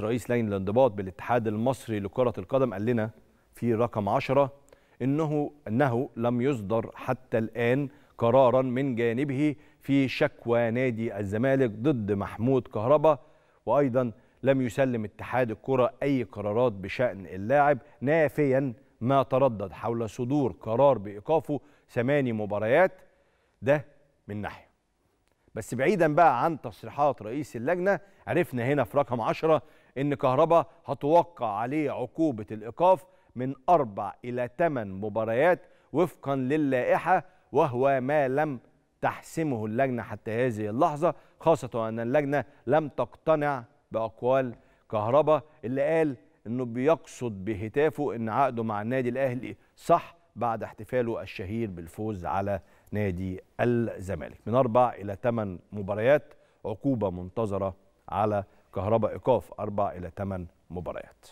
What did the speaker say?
رئيس لجنه الانضباط بالاتحاد المصري لكره القدم قال لنا في رقم 10 انه انه لم يصدر حتى الان قرارا من جانبه في شكوى نادي الزمالك ضد محمود كهربا وايضا لم يسلم اتحاد الكره اي قرارات بشان اللاعب نافيا ما تردد حول صدور قرار بايقافه ثماني مباريات ده من ناحيه بس بعيدا بقى عن تصريحات رئيس اللجنه عرفنا هنا في رقم 10 ان كهربا هتوقع عليه عقوبه الايقاف من اربع الى ثمان مباريات وفقا للائحه وهو ما لم تحسمه اللجنه حتى هذه اللحظه خاصه ان اللجنه لم تقتنع باقوال كهربا اللي قال انه بيقصد بهتافه ان عقده مع النادي الاهلي صح بعد احتفاله الشهير بالفوز على نادي الزمالك من أربع إلى ثمان مباريات عقوبة منتظرة على كهرباء إيقاف أربع إلى ثمان مباريات